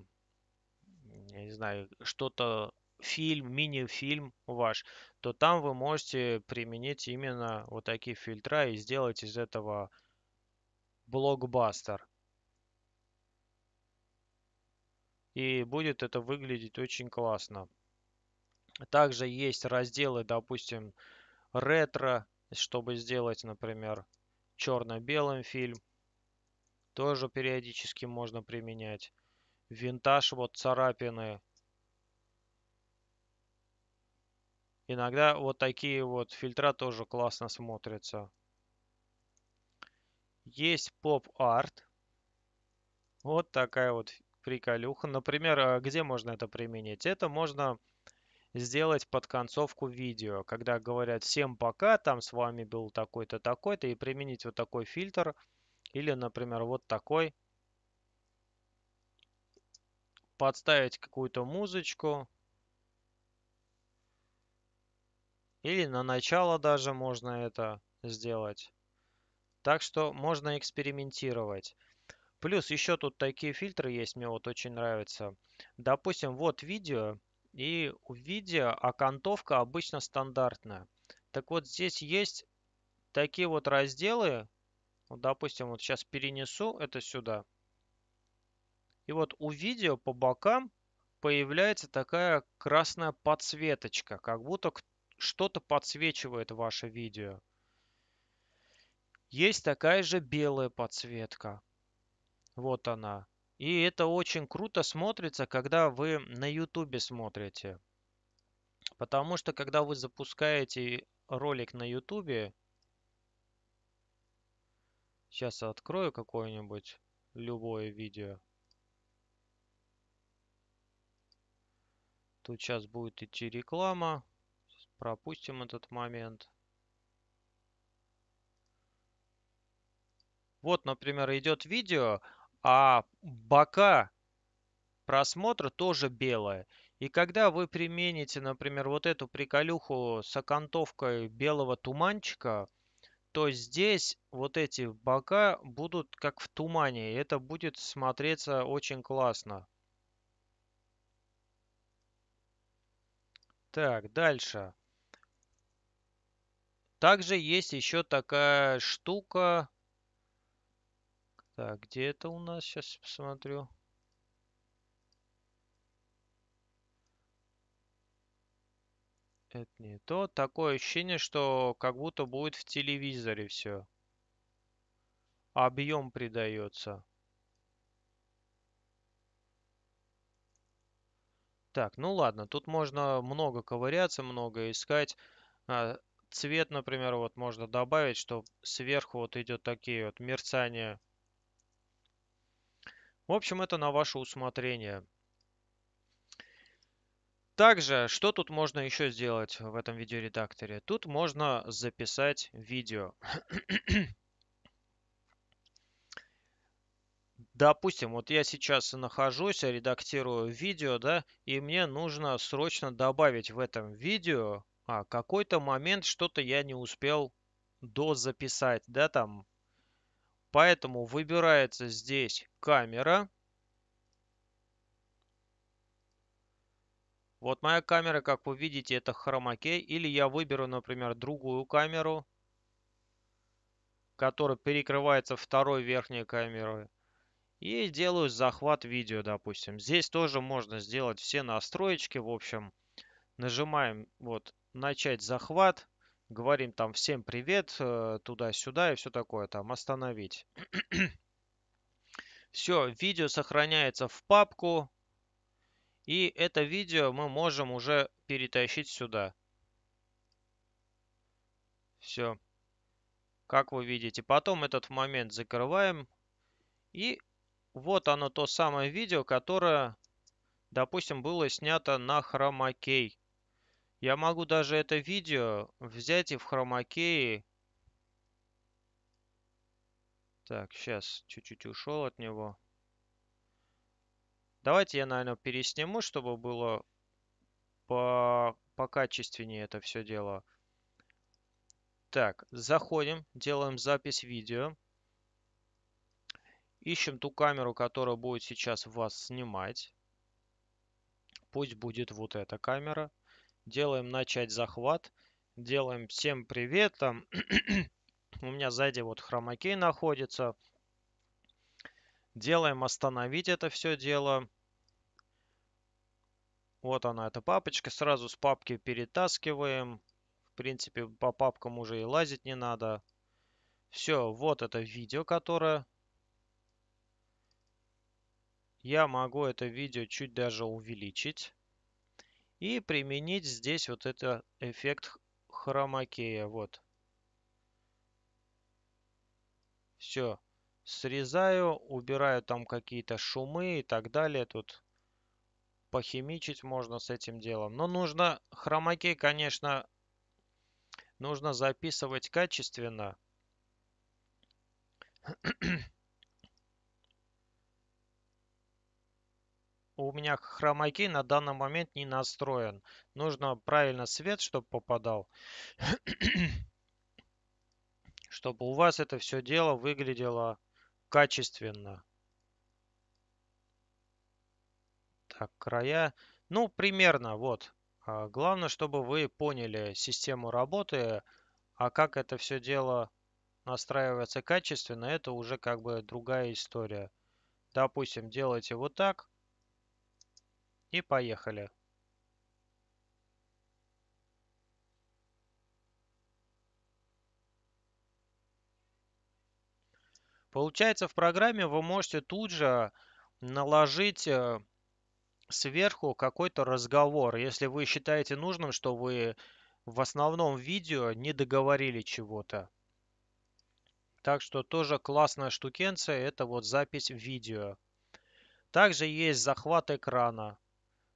я не знаю, что-то фильм, мини-фильм ваш, то там вы можете применить именно вот такие фильтра и сделать из этого блокбастер. и будет это выглядеть очень классно. Также есть разделы, допустим, ретро, чтобы сделать, например, черно-белым фильм. Тоже периодически можно применять. Винтаж, вот царапины. Иногда вот такие вот фильтра тоже классно смотрятся. Есть поп-арт. Вот такая вот приколюха. Например, а где можно это применить? Это можно сделать под концовку видео, когда говорят «всем пока», там с вами был такой-то, такой-то, и применить вот такой фильтр или, например, вот такой. Подставить какую-то музычку. Или на начало даже можно это сделать. Так что можно экспериментировать. Плюс еще тут такие фильтры есть, мне вот очень нравится. Допустим, вот видео, и у видео окантовка обычно стандартная. Так вот здесь есть такие вот разделы. Вот, допустим, вот сейчас перенесу это сюда. И вот у видео по бокам появляется такая красная подсветочка, как будто что-то подсвечивает ваше видео. Есть такая же белая подсветка. Вот она. И это очень круто смотрится, когда вы на YouTube смотрите. Потому что когда вы запускаете ролик на YouTube, сейчас открою какое-нибудь любое видео. Тут сейчас будет идти реклама. Пропустим этот момент. Вот, например, идет видео, а бока просмотра тоже белое. И когда вы примените, например, вот эту приколюху с окантовкой белого туманчика, то здесь вот эти бока будут как в тумане. И это будет смотреться очень классно. Так, дальше. Также есть еще такая штука так, где это у нас? Сейчас посмотрю. Это не то. Такое ощущение, что как будто будет в телевизоре все. Объем придается. Так, ну ладно, тут можно много ковыряться, много искать. А, цвет, например, вот можно добавить, что сверху вот идет такие вот мерцания в общем, это на ваше усмотрение. Также, что тут можно еще сделать в этом видеоредакторе? Тут можно записать видео. *clears throat* Допустим, вот я сейчас нахожусь, редактирую видео, да, и мне нужно срочно добавить в этом видео а, какой-то момент, что-то я не успел дозаписать, да, там Поэтому выбирается здесь камера. Вот моя камера, как вы видите, это хромакей. Или я выберу, например, другую камеру, которая перекрывается второй верхней камерой. И делаю захват видео, допустим. Здесь тоже можно сделать все настроечки. В общем, нажимаем вот «Начать захват» говорим там всем привет, э, туда-сюда и все такое, там остановить. *clears throat* все, видео сохраняется в папку, и это видео мы можем уже перетащить сюда. Все. Как вы видите. Потом этот момент закрываем. И вот оно то самое видео, которое, допустим, было снято на хромакей я могу даже это видео взять и в хромакее так сейчас чуть-чуть ушел от него давайте я наверное пересниму чтобы было по покачественнее это все дело так заходим делаем запись видео ищем ту камеру которая будет сейчас вас снимать пусть будет вот эта камера делаем начать захват, делаем всем привет, там *clears throat* у меня сзади вот хромакей находится, делаем остановить это все дело, вот она, эта папочка. Сразу с папки перетаскиваем. В принципе, по папкам уже и лазить не надо. Все, вот это видео, которое... Я могу это видео чуть даже увеличить и применить здесь вот этот эффект хромакея. Вот. Все. Срезаю, убираю там какие-то шумы и так далее. Тут похимичить можно с этим делом. Но нужно хромакей, конечно, нужно записывать качественно. у меня хромакей на данный момент не настроен. Нужно правильно свет, чтобы попадал. *clears throat* чтобы у вас это все дело выглядело качественно. Так, края. Ну, примерно, вот. А, главное, чтобы вы поняли систему работы, а как это все дело настраивается качественно, это уже как бы другая история. Допустим, делайте вот так и поехали Получается, в программе вы можете тут же наложить э, сверху какой-то разговор, если вы считаете нужным, что вы в основном видео не договорили чего-то. Так что тоже классная штукенция, это вот запись видео. Также есть захват экрана.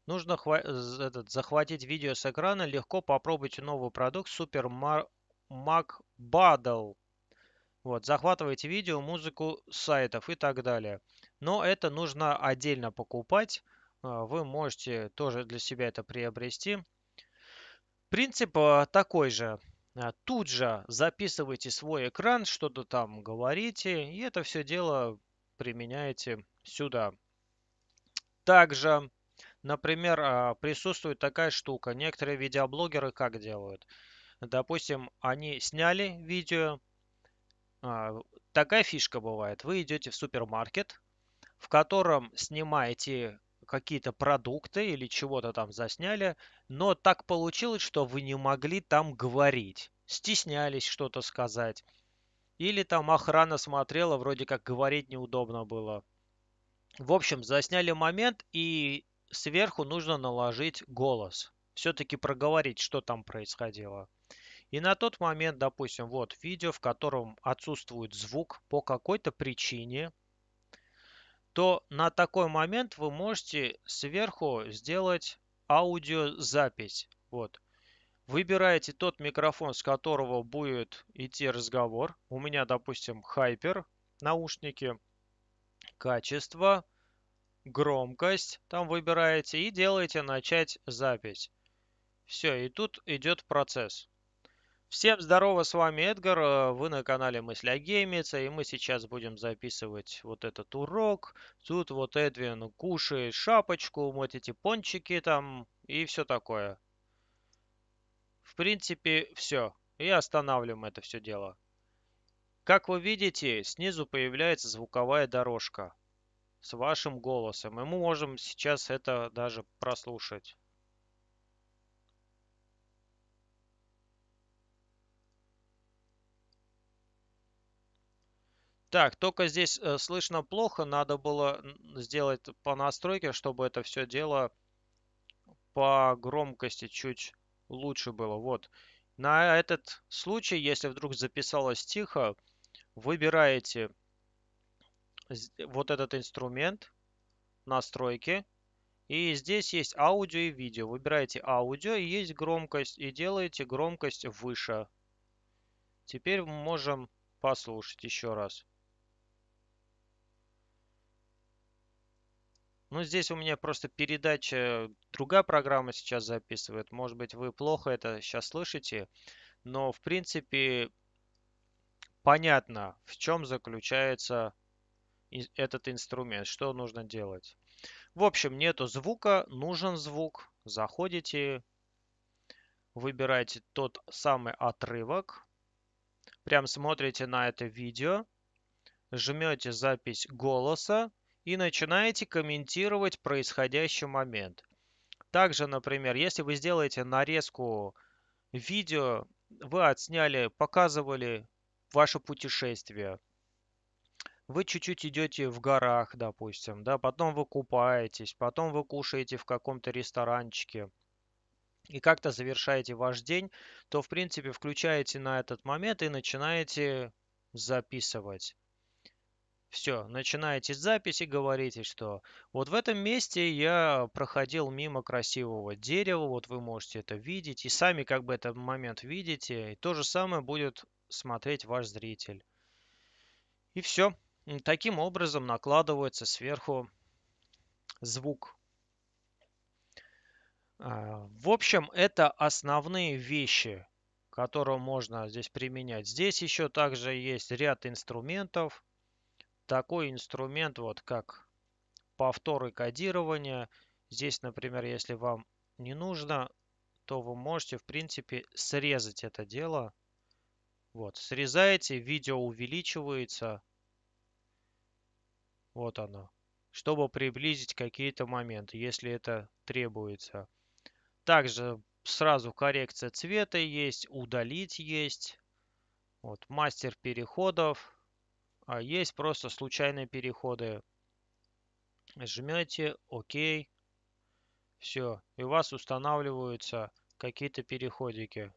Нужно этот, захватить видео с экрана. Легко попробуйте новый продукт Super Mac Battle. Вот, захватывайте видео, музыку сайтов и так далее. Но это нужно отдельно покупать. А, вы можете тоже для себя это приобрести. Принцип а, такой же. А, тут же записывайте свой экран, что-то там говорите, и это все дело применяете сюда. Также Например, а, присутствует такая штука. Некоторые видеоблогеры как делают? Допустим, они сняли видео. А, такая фишка бывает. Вы идете в супермаркет, в котором снимаете какие-то продукты или чего-то там засняли, но так получилось, что вы не могли там говорить, стеснялись что-то сказать. Или там охрана смотрела, вроде как говорить неудобно было. В общем, засняли момент, и сверху нужно наложить голос. Все-таки проговорить, что там происходило. И на тот момент, допустим, вот видео, в котором отсутствует звук по какой-то причине, то на такой момент вы можете сверху сделать аудиозапись. Вот. Выбираете тот микрофон, с которого будет идти разговор. У меня, допустим, Hyper наушники, качество – громкость, там выбираете и делаете начать запись. Все, и тут идет процесс. Всем здорово, с вами Эдгар, э, вы на канале Мысля Геймица, и мы сейчас будем записывать вот этот урок. Тут вот Эдвин кушает шапочку, вот эти пончики там и все такое. В принципе, все. И останавливаем это все дело. Как вы видите, снизу появляется звуковая дорожка с вашим голосом. И мы можем сейчас это даже прослушать. Так, только здесь э, слышно плохо, надо было сделать по настройке, чтобы это все дело по громкости чуть лучше было. Вот, на этот случай, если вдруг записалось тихо, выбираете вот этот инструмент, настройки. И здесь есть аудио и видео. Выбираете аудио и есть громкость. И делаете громкость выше. Теперь мы можем послушать еще раз. Ну, здесь у меня просто передача, другая программа сейчас записывает. Может быть, вы плохо это сейчас слышите, но, в принципе, понятно, в чем заключается этот инструмент, что нужно делать. В общем, нету звука, нужен звук. Заходите, выбираете тот самый отрывок. Прям смотрите на это видео, жмете запись голоса и начинаете комментировать происходящий момент. Также, например, если вы сделаете нарезку видео, вы отсняли, показывали ваше путешествие – вы чуть-чуть идете в горах, допустим, да, потом вы купаетесь, потом вы кушаете в каком-то ресторанчике и как-то завершаете ваш день, то, в принципе, включаете на этот момент и начинаете записывать. Все, начинаете запись и говорите, что вот в этом месте я проходил мимо красивого дерева, вот вы можете это видеть, и сами как бы этот момент видите, и то же самое будет смотреть ваш зритель. И все. Таким образом накладывается сверху звук. А, в общем, это основные вещи, которые можно здесь применять. Здесь еще также есть ряд инструментов. Такой инструмент, вот как повторы кодирования Здесь, например, если вам не нужно, то вы можете, в принципе, срезать это дело. Вот, срезаете, видео увеличивается – вот оно. Чтобы приблизить какие-то моменты, если это требуется. Также сразу коррекция цвета есть, удалить есть. Вот мастер переходов. А есть просто случайные переходы. Жмете ОК. Все. И у вас устанавливаются какие-то переходики.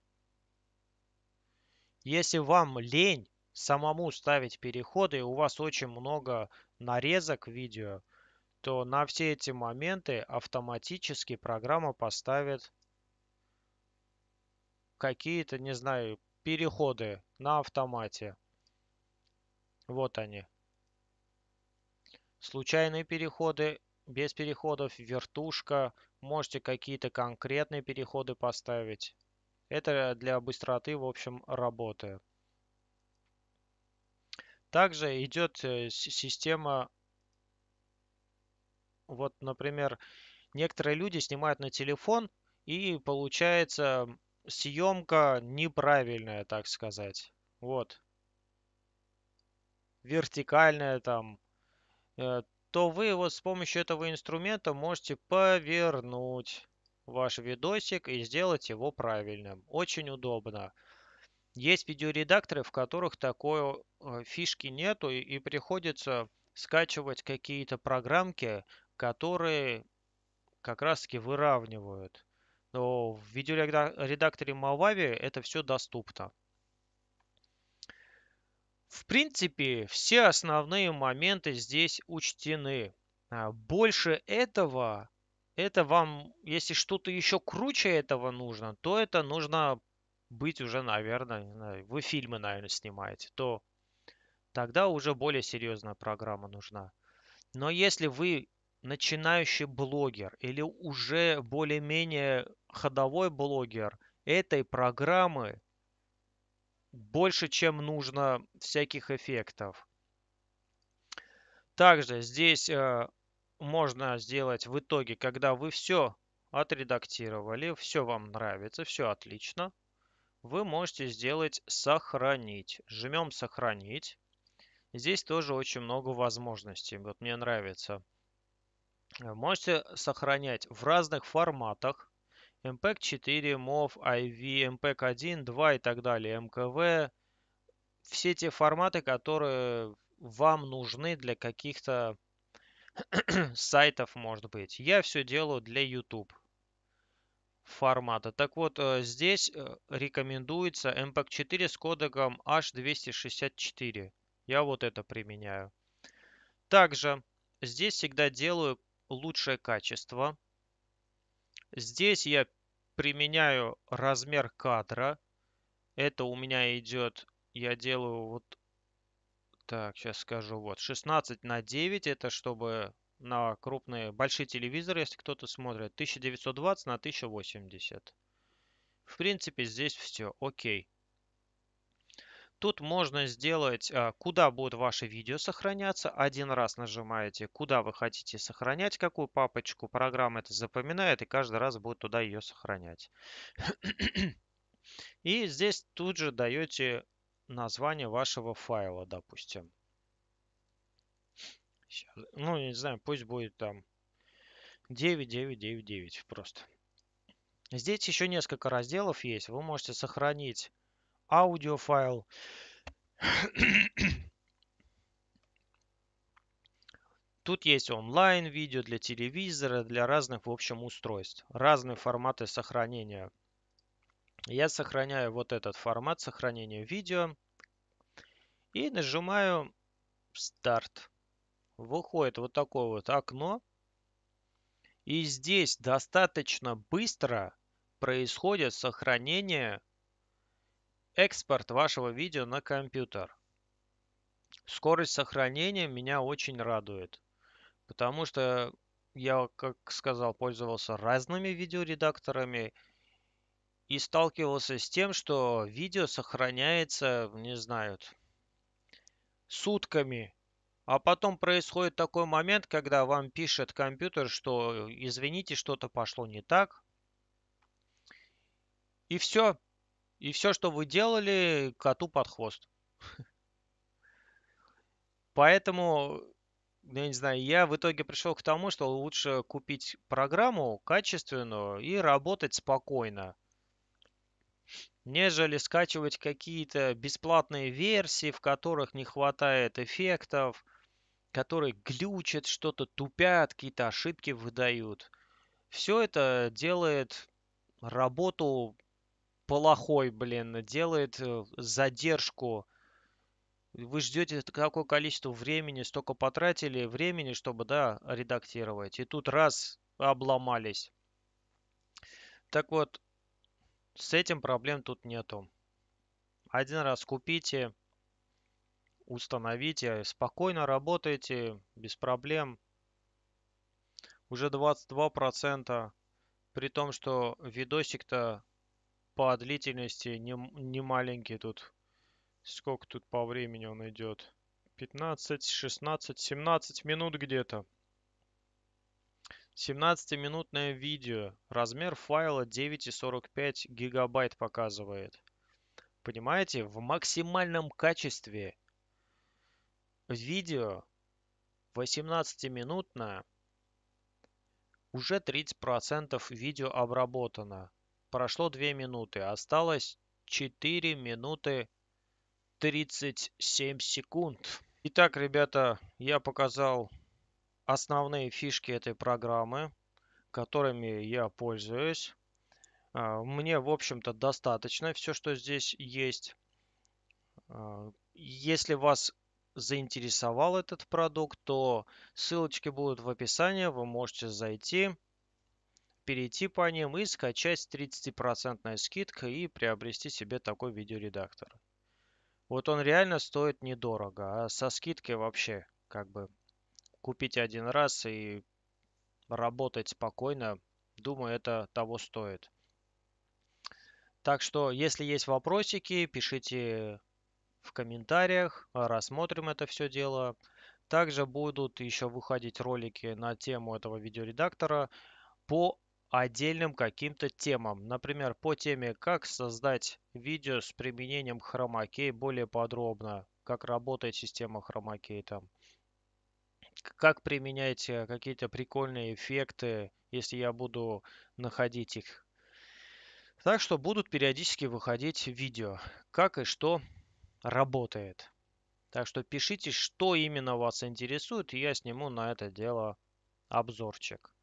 Если вам лень самому ставить переходы, у вас очень много нарезок видео, то на все эти моменты автоматически программа поставит какие-то, не знаю, переходы на автомате. Вот они. Случайные переходы, без переходов, вертушка. Можете какие-то конкретные переходы поставить. Это для быстроты, в общем, работает. Также идет э, система, вот, например, некоторые люди снимают на телефон, и получается съемка неправильная, так сказать. Вот. Вертикальная там. Э, то вы вот с помощью этого инструмента можете повернуть ваш видосик и сделать его правильным. Очень удобно. Есть видеоредакторы, в которых такой э, фишки нету, и приходится скачивать какие-то программки, которые как раз-таки выравнивают. Но в видеоредакторе Movavi это все доступно. В принципе, все основные моменты здесь учтены. А, больше этого, это вам, если что-то еще круче этого нужно, то это нужно быть уже, наверное, вы фильмы, наверное, снимаете, то тогда уже более серьезная программа нужна. Но если вы начинающий блогер или уже более-менее ходовой блогер, этой программы больше, чем нужно всяких эффектов. Также здесь э, можно сделать в итоге, когда вы все отредактировали, все вам нравится, все отлично вы можете сделать «Сохранить». Жмем «Сохранить». Здесь тоже очень много возможностей. Вот мне нравится. Э, можете сохранять в разных форматах. MPEG 4, MOV, IV, MPEG 1, 2 и так далее, MKV. Все те форматы, которые вам нужны для каких-то *clears throat* сайтов, может быть. Я все делаю для YouTube формата. Так вот, э, здесь э, рекомендуется MPEG-4 с кодеком H264. Я вот это применяю. Также здесь всегда делаю лучшее качество. Здесь я применяю размер кадра. Это у меня идет, я делаю вот, так, сейчас скажу, вот 16 на 9. Это чтобы на крупные, большие телевизоры, если кто-то смотрит, 1920 на 1080. В принципе, здесь все окей. Тут можно сделать, а, куда будет ваше видео сохраняться. Один раз нажимаете, куда вы хотите сохранять, какую папочку. Программа это запоминает и каждый раз будет туда ее сохранять. И здесь тут же даете название вашего файла, допустим. Ну, не знаю, пусть будет там 9, 9, 9, 9 просто. Здесь еще несколько разделов есть. Вы можете сохранить аудиофайл. *coughs* Тут есть онлайн видео для телевизора, для разных, в общем, устройств. Разные форматы сохранения. Я сохраняю вот этот формат сохранения видео и нажимаю старт выходит вот такое вот окно. И здесь достаточно быстро происходит сохранение, экспорт вашего видео на компьютер. Скорость сохранения меня очень радует, потому что я, как сказал, пользовался разными видеоредакторами и сталкивался с тем, что видео сохраняется, не знаю, сутками а потом происходит такой момент, когда вам пишет компьютер, что э, извините, что-то пошло не так. И все. И все, что вы делали, коту под хвост. Поэтому, ну, я не знаю, я в итоге пришел к тому, что лучше купить программу качественную и работать спокойно нежели скачивать какие-то бесплатные версии, в которых не хватает эффектов, которые глючат, что-то тупят, какие-то ошибки выдают. Все это делает работу плохой, блин, делает э, задержку. Вы ждете такое количество времени, столько потратили времени, чтобы, да, редактировать. И тут раз обломались. Так вот, с этим проблем тут нету. Один раз купите, установите, э, спокойно работаете, без проблем. Уже 22%, при том, что видосик-то по длительности не, не маленький тут. Сколько тут по времени он идет? 15, 16, 17 минут где-то. 17-минутное видео. Размер файла 9,45 гигабайт показывает. Понимаете, в максимальном качестве видео 18-минутное, уже 30% видео обработано. Прошло 2 минуты, осталось 4 минуты 37 секунд. Итак, ребята, я показал основные фишки этой программы, которыми я пользуюсь. А, мне, в общем-то, достаточно все, что здесь есть. А, если вас заинтересовал этот продукт, то ссылочки будут в описании, вы можете зайти, перейти по ним и скачать 30% скидка и приобрести себе такой видеоредактор. Вот он реально стоит недорого, а со скидкой вообще как бы купить один раз и работать спокойно, думаю, это того стоит. Так что, если есть вопросики, пишите в комментариях, а, рассмотрим это все дело. Также будут еще выходить ролики на тему этого видеоредактора по отдельным каким-то темам. Например, по теме «Как создать видео с применением хромакей» более подробно. Как работает система хромакей там. Как применять э, какие-то прикольные эффекты, если я буду находить их. Так что будут периодически выходить видео. Как и что работает. Так что пишите, что именно вас интересует, и я сниму на это дело обзорчик.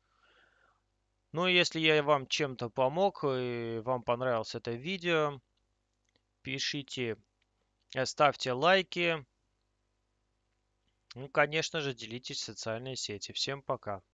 Ну, если я вам чем-то помог и вам понравилось это видео, пишите, ставьте лайки. Ну, конечно же, делитесь в социальные сети. Всем пока.